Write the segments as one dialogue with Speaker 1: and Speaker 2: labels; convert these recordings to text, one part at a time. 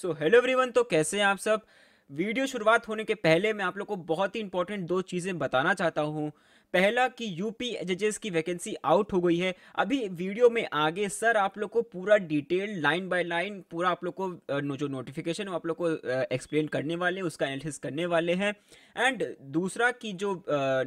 Speaker 1: so hello everyone तो कैसे हैं आप सब वीडियो शुरुआत होने के पहले मैं आप लोग को बहुत ही इंपॉर्टेंट दो चीज़ें बताना चाहता हूँ पहला कि यूपी जजेस की वैकेंसी आउट हो गई है अभी वीडियो में आगे सर आप लोग को पूरा डिटेल लाइन बाय लाइन पूरा आप लोग को जो नोटिफिकेशन आप लोग को एक्सप्लेन करने वाले हैं उसका एनालिसिस करने वाले हैं एंड दूसरा कि जो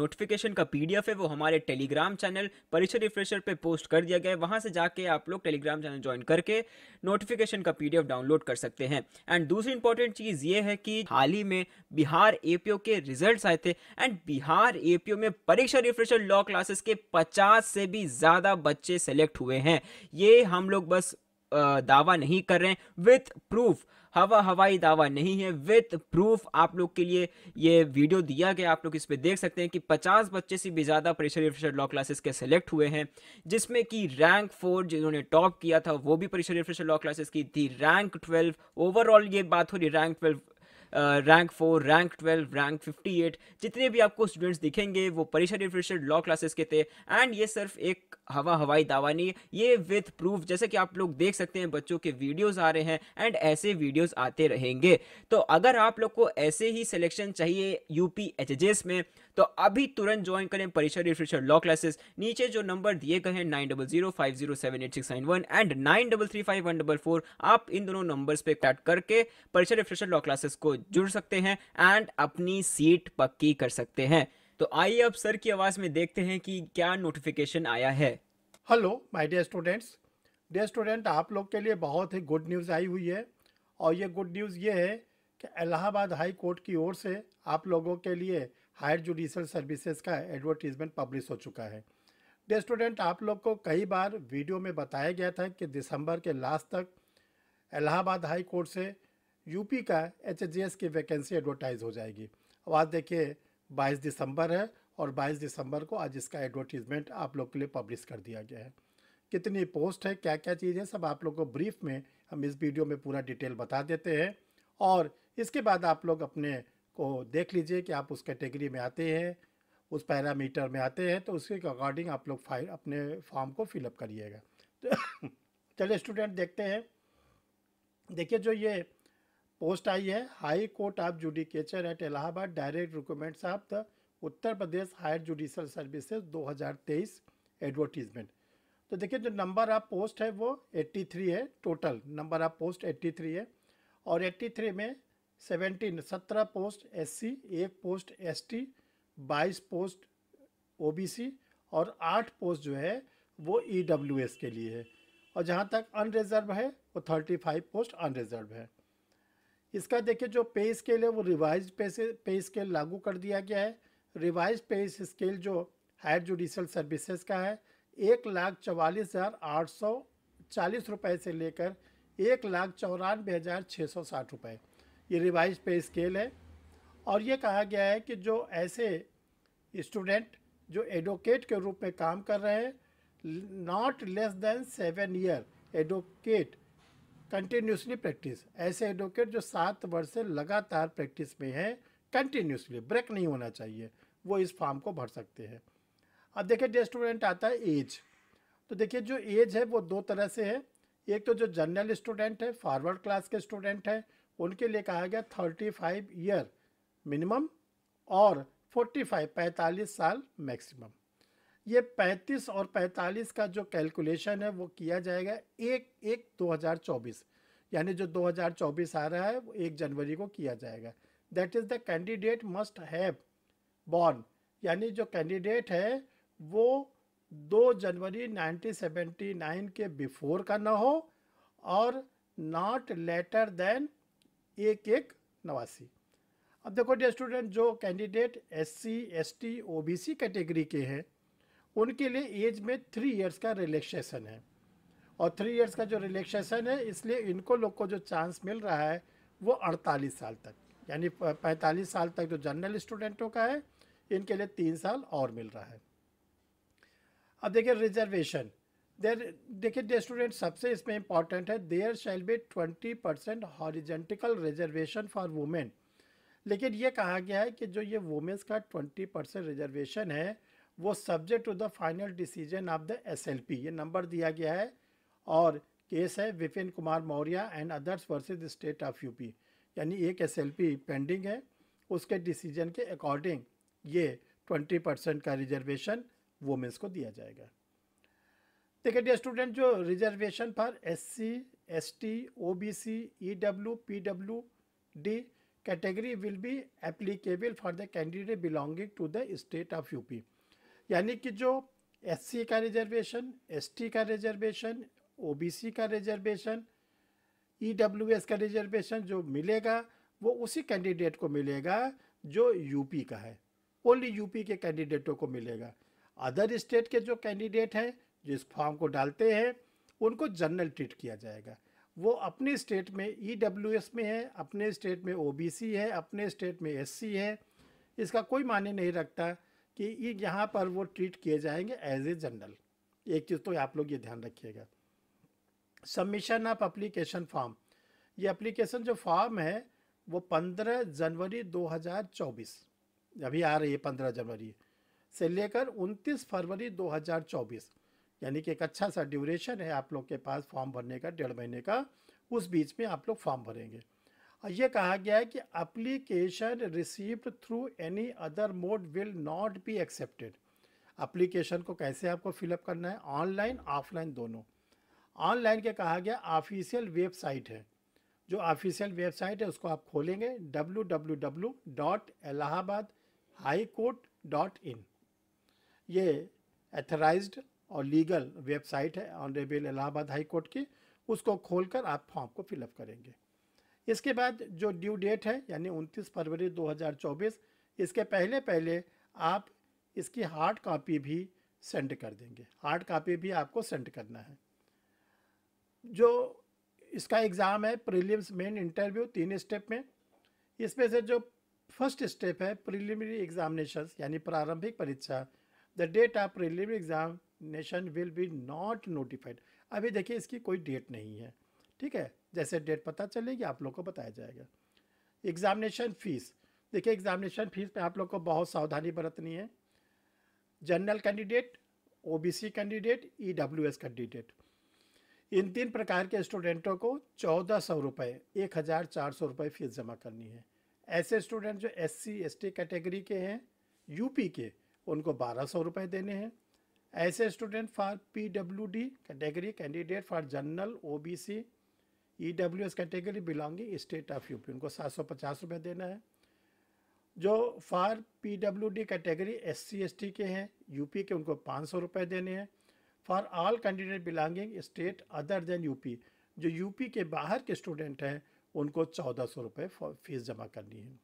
Speaker 1: नोटिफिकेशन का पी है वो हमारे टेलीग्राम चैनल परीक्षा रिफ्रेशर पर पोस्ट कर दिया गया है वहाँ से जाके आप लोग टेलीग्राम चैनल ज्वाइन करके नोटिफिकेशन का पी डाउनलोड कर सकते हैं एंड दूसरी इंपॉर्टेंट चीज़ ये है कि हाल ही में बिहार एपीओ के रिजल्ट आए थे एंड बिहार एपीओ में परीक्षा परीक्षा रिफ्रेशर लॉ क्लासेस के 50 से भी ज़्यादा बच्चे सेलेक्ट हुए हैं ये हम लोग बस दावा नहीं कर रहे हैं विथ प्रूफ हवा हवाई दावा नहीं है विथ प्रूफ आप लोग के लिए ये वीडियो दिया गया आप लोग इस पर देख सकते हैं कि 50 बच्चे से भी ज़्यादा परीक्षा रिफ्रेशर लॉ क्लासेस के सेलेक्ट हुए हैं जिसमें कि रैंक फोर जिन्होंने टॉप किया था वो भी परीक्षा रिफ्रेशर लॉ क्लासेस की थी रैंक ट्वेल्व ओवरऑल ये बात हो रही rank twelve rank four rank twelve rank fifty eight जितने भी आपको स्टूडेंट्स दिखेंगे वो परीक्षा रिफ्रेशर लॉ क्लासेस के थे एंड ये सिर्फ एक हवा हवाई दावा नहीं ये विथ प्रूफ जैसे कि आप लोग देख सकते हैं बच्चों के वीडियोस आ रहे हैं एंड ऐसे वीडियोस आते रहेंगे तो अगर आप लोग को ऐसे ही सिलेक्शन चाहिए यूपी एच में तो अभी तुरंत ज्वाइन करें परिचय रिफ्रेशर लॉ क्लासेस नीचे जो नंबर दिए गए हैं nine double zero five zero seven eight six nine one and nine double three five one double four आप इन दोनों नंबर्स पे टैट करके परिचय रिफ्रेशर लॉ क्लासेस को जुड़ सकते हैं एंड अपनी सीट पक्की कर सकते हैं तो आइए अब सर की आवाज़ में देखते हैं कि क्या नोटिफिकेशन आया है
Speaker 2: hello my dear students dear student आप लोग के लिए बहुत ही गुड न्यूज़ आई हुई है और ये गुड न्यूज़ ये है कि इलाहाबाद हाई कोर्ट की ओर से आप लोगों के लिए हायर जुडिशल सर्विसेज का एडवर्टीजमेंट पब्लिश हो चुका है डे स्टूडेंट आप लोग को कई बार वीडियो में बताया गया था कि दिसंबर के लास्ट तक इलाहाबाद हाई कोर्ट से यूपी का एच की वैकेंसी एडवर्टाइज हो जाएगी अब आज देखिए 22 दिसंबर है और 22 दिसंबर को आज इसका एडवर्टीजमेंट आप लोग के लिए पब्लिश कर दिया गया है कितनी पोस्ट है क्या क्या चीज़ है सब आप लोग को ब्रीफ में हम इस वीडियो में पूरा डिटेल बता देते हैं और इसके बाद आप लोग अपने को देख लीजिए कि आप उस कैटेगरी में आते हैं उस पैरामीटर में आते हैं तो उसके अकॉर्डिंग आप लोग फाइल अपने फॉर्म को फिलअप करिएगा तो चलिए स्टूडेंट देखते हैं देखिए जो ये पोस्ट आई है high court of judicature at Allahabad direct recruitments of the Uttar Pradesh higher judicial services 2023 advertisement तो देखिए जो नंबर ऑफ पोस्ट है वो 83 है टोटल नंबर ऑफ पोस्ट 83 है और 83 में सेवेंटीन सत्रह पोस्ट एससी एक पोस्ट एसटी बाईस पोस्ट ओबीसी और आठ पोस्ट जो है वो ईडब्ल्यूएस के लिए है और जहाँ तक अनरिजर्व है वो थर्टी फाइव पोस्ट अनरिजर्व है इसका देखिए जो पे स्केल है वो रिवाइज पे से पे स्केल लागू कर दिया गया है रिवाइज पे स्केल जो हायर जुडिशल सर्विसेज का है एक लाख चवालीस हज़ार आठ सौ चालीस रुपये से लेकर एक लाख चौरानवे हज़ार छः सौ साठ रुपये ये रिवाइज पे स्केल है और ये कहा गया है कि जो ऐसे स्टूडेंट जो एडवोकेट के रूप में काम कर रहे हैं not less than seven year advocate continuously practice ऐसे एडवोकेट जो सात वर्ष से लगातार प्रैक्टिस में हैं कंटिन्यूसली ब्रेक नहीं होना चाहिए वो इस फॉर्म को भर सकते हैं अब देखिए डे स्टूडेंट आता है एज तो देखिए जो एज है वो दो तरह से है एक तो जो जनरल स्टूडेंट है फॉरवर्ड क्लास के स्टूडेंट हैं उनके लिए कहा गया थर्टी फाइव ईयर मिनिमम और फोर्टी फाइव पैंतालीस साल मैक्सिमम ये पैंतीस और पैंतालीस का जो कैलकुलेशन है वो किया जाएगा एक एक दो हज़ार चौबीस यानी जो दो हज़ार चौबीस आ रहा है वो एक जनवरी को किया जाएगा that is the candidate must have born यानी जो कैंडिडेट है वो दो जनवरी नाइनटीन सेवेंटी नाइन के बिफोर का ना हो और नॉट लेटर देन एक एक नवासी अब देखो डे स्टूडेंट जो candidate S C S T O B C category के हैं उनके लिए एज में थ्री इयर्स का रिलैक्सेशन है और थ्री इयर्स का जो रिलैक्सेशन है इसलिए इनको लोग को जो चांस मिल रहा है वो अड़तालीस साल तक यानी पैंतालीस साल तक जो जनरल स्टूडेंटों का है इनके लिए तीन साल और मिल रहा है अब देखिए रिजर्वेशन देर देखिए स्टूडेंट सबसे इसमें इम्पॉर्टेंट है there shall be twenty percent horizontal reservation for women लेकिन ये कहा गया है कि जो ये वुमेंस का ट्वेंटी परसेंट रिजर्वेशन है वो subject to the final decision of the S L P ये नंबर दिया गया है और केस है Vipin Kumar Maurya and others versus state of UP यानी एक एस एल पी पेंडिंग है उसके डिसीजन के अकॉर्डिंग ये ट्वेंटी परसेंट का रिजर्वेशन वुमेंस को दिया जाएगा देखिए डियर स्टूडेंट जो reservation for S S C T O B C E W P W D category will be applicable for the candidate belonging to the state of UP यानी कि जो S C का reservation S T का reservation O B C का reservation E W S का reservation जो मिलेगा वो उसी कैंडिडेट को मिलेगा जो यूपी का है ओनली यूपी के कैंडिडेटों को मिलेगा अदर स्टेट के जो कैंडिडेट हैं जो इस फॉर्म को डालते हैं उनको जनरल ट्रीट किया जाएगा वो अपने स्टेट में ई e में है अपने स्टेट में ओ है अपने स्टेट में एस है इसका कोई माने नहीं रखता कि यहाँ पर वो ट्रीट किए जाएंगे एज ए जनरल एक चीज़ तो आप लोग ये ध्यान रखिएगा सबमिशन ऑफ अप्लीकेशन फॉर्म ये अप्लीकेशन जो फॉर्म है वो 15 जनवरी 2024 अभी आ रही है 15 जनवरी से लेकर 29 फरवरी यानी कि एक अच्छा सा ड्यूरेशन है आप लोग के पास फॉर्म भरने का डेढ़ महीने का उस बीच में आप लोग फॉर्म भरेंगे और ये कहा गया है कि application received through any other mode will not be accepted application को कैसे आपको फिलअप करना है ऑनलाइन ऑफलाइन दोनों ऑनलाइन के कहा गया ऑफिशियल वेबसाइट है जो ऑफिशियल वेबसाइट है उसको आप खोलेंगे W W W dot Allahabad high court dot in ये एथराइज्ड और लीगल वेबसाइट है ऑनरेबल इलाहाबाद हाई कोर्ट की उसको खोलकर आप फॉर्म को फिलअप करेंगे इसके बाद जो ड्यू डेट है यानी 29 फरवरी 2024 इसके पहले पहले आप इसकी हार्ड कॉपी भी सेंड कर देंगे हार्ड कॉपी भी आपको सेंड करना है जो इसका एग्ज़ाम है प्रीलिम्स मेन इंटरव्यू तीन स्टेप में इसमें से जो फर्स्ट स्टेप है प्रीलिमिनरी एग्जामिनेशन यानी प्रारंभिक परीक्षा the date of preliminary examination will be not notified अभी देखिए इसकी कोई डेट नहीं है ठीक है जैसे डेट पता चलेगी आप लोग को बताया जाएगा एग्ज़ामिनेशन फ़ीस देखिए एग्ज़ामिनेशन फ़ीस पे आप लोग को बहुत सावधानी बरतनी है general candidate OBC candidate E candidate इन तीन प्रकार के स्टूडेंटों को चौदह सौ रुपये एक हज़ार चार सौ रुपये फ़ीस जमा करनी है ऐसे स्टूडेंट जो S C S T category के हैं यूपी के उनको बारह सौ रुपये देने हैं student for P W D category candidate for general OBC EWS category belonging state of UP उनको सात सौ पचास रुपये देना है जो for PWD category S C S T के हैं यूपी के उनको पाँच सौ रुपये देने हैं for all candidate belonging state other than UP जो यूपी के बाहर के स्टूडेंट हैं उनको चौदह सौ रुपये फीस जमा करनी है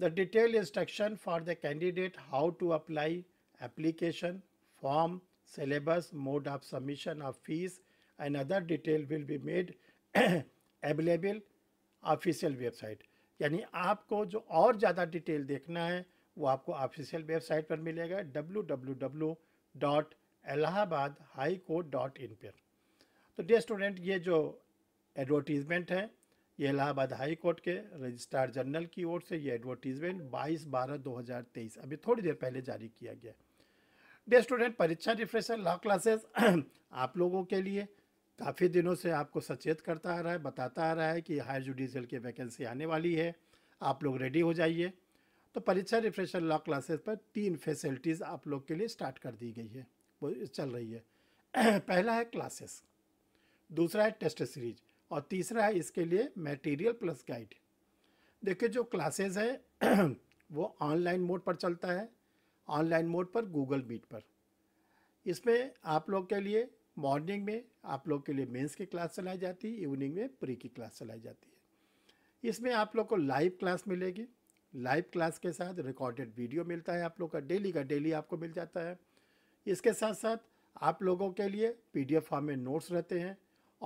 Speaker 2: the detail instruction for the candidate how to apply application, form, syllabus, mode of submission of fees and other detail will be made available official website yani aapko jo aur zyada detail dekhna hai wo aapko official website par milega www.allahabadhighcourt.in par to dear student ye jo dot in ये advertisement है ये Allahabad high court के registrar general की ओर से ये advertisement 22 बारह 2023 अभी थोड़ी देर पहले जारी किया गया है डे स्टूडेंट परीक्षा रिफ्रेशर लॉ क्लासेस आप लोगों के लिए काफ़ी दिनों से आपको सचेत करता आ रहा है बताता आ रहा है कि हायर जुडिशियल की वैकेंसी आने वाली है आप लोग रेडी हो जाइए तो परीक्षा रिफ्रेशर लॉ क्लासेस पर तीन फैसिलिटीज़ आप लोग के लिए स्टार्ट कर दी गई है वो चल रही है पहला है क्लासेस दूसरा है टेस्ट सीरीज और तीसरा है इसके लिए मटेरियल प्लस गाइड देखिए जो क्लासेस है वो ऑनलाइन मोड पर चलता है ऑनलाइन मोड पर गूगल मीट पर इसमें आप लोग के लिए मॉर्निंग में आप लोग के लिए मेंस की क्लास चलाई जाती है इवनिंग में प्री की क्लास चलाई जाती है इसमें आप लोग को लाइव क्लास मिलेगी लाइव क्लास के साथ रिकॉर्डेड वीडियो मिलता है आप लोग का डेली का डेली आपको मिल जाता है इसके साथ साथ आप लोगों के लिए पी फॉर्म में नोट्स रहते हैं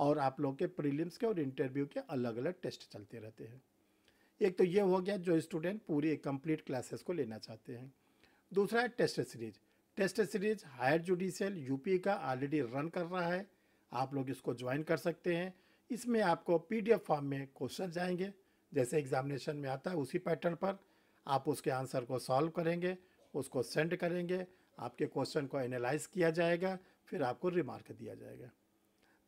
Speaker 2: और आप लोग के प्रीलिम्स के और इंटरव्यू के अलग अलग टेस्ट चलते रहते हैं एक तो ये हो गया जो स्टूडेंट पूरी कंप्लीट क्लासेस को लेना चाहते हैं दूसरा है test series test series higher judicial UP का ऑलरेडी रन कर रहा है आप लोग इसको ज्वाइन कर सकते हैं इसमें आपको पीडीएफ फॉर्म में क्वेश्चन आएंगे जैसे एग्जामिनेशन में आता है उसी पैटर्न पर आप उसके आंसर को सॉल्व करेंगे उसको सेंड करेंगे आपके क्वेश्चन को एनालाइज किया जाएगा फिर आपको रिमार्क दिया जाएगा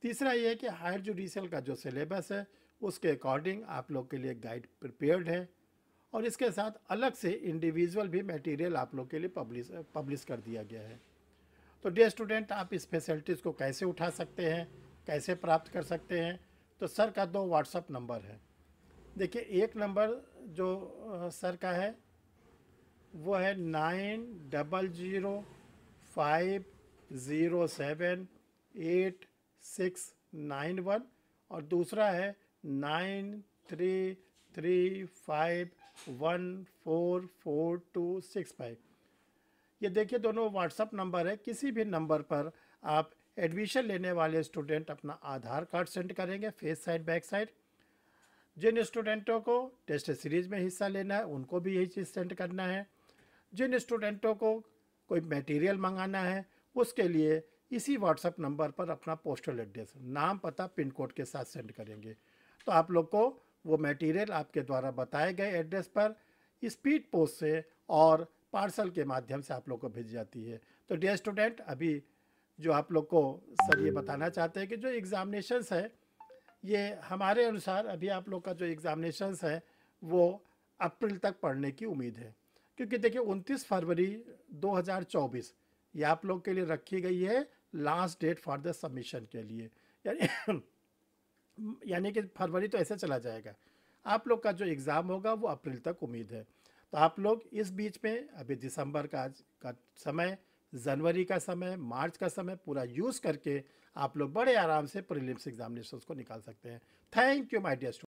Speaker 2: तीसरा ये है कि हायर जुडिशल का जो सिलेबस है उसके अकॉर्डिंग आप लोग के लिए गाइड प्रिपेयर्ड है और इसके साथ अलग से इंडिविजुअल भी मटेरियल आप लोग के लिए पब्लिश पब्लिश कर दिया गया है तो डे स्टूडेंट आप इस फैसिलिटीज़ को कैसे उठा सकते हैं कैसे प्राप्त कर सकते हैं तो सर का दो व्हाट्सअप नंबर है देखिए एक नंबर जो सर का है वो है nine double zero five zero seven eight six nine one और दूसरा है nine three three five one four four two six five ये देखिए दोनों व्हाट्सअप नंबर है किसी भी नंबर पर आप एडमिशन लेने वाले स्टूडेंट अपना आधार कार्ड सेंड करेंगे फेस साइड बैक साइड जिन स्टूडेंटों को टेस्ट सीरीज में हिस्सा लेना है उनको भी यही चीज़ सेंड करना है जिन स्टूडेंटों को कोई मटेरियल मंगाना है उसके लिए इसी व्हाट्सअप नंबर पर अपना पोस्टल एड्रेस नाम पता पिन कोड के साथ सेंड करेंगे तो आप लोग को वो मटेरियल आपके द्वारा बताए गए एड्रेस पर स्पीड पोस्ट से और पार्सल के माध्यम से आप लोग को भेजी जाती है तो डियर स्टूडेंट अभी जो आप लोग को सर ये बताना चाहते हैं कि जो एग्ज़ामिनेशंस है ये हमारे अनुसार अभी आप लोग का जो एग्ज़ामिनेशंस है वो अप्रैल तक पढ़ने की उम्मीद है क्योंकि देखिए 29 फरवरी 2024 ये आप लोग के लिए रखी गई है last date for the submission के लिए यानी यानी कि फरवरी तो ऐसे चला जाएगा आप लोग का जो एग्ज़ाम होगा वो अप्रैल तक उम्मीद है तो आप लोग इस बीच में अभी दिसंबर का का समय जनवरी का समय मार्च का समय पूरा यूज़ करके आप लोग बड़े आराम से प्रीलिम्स एग्जामिनेशन को निकाल सकते हैं थैंक यू माई डियर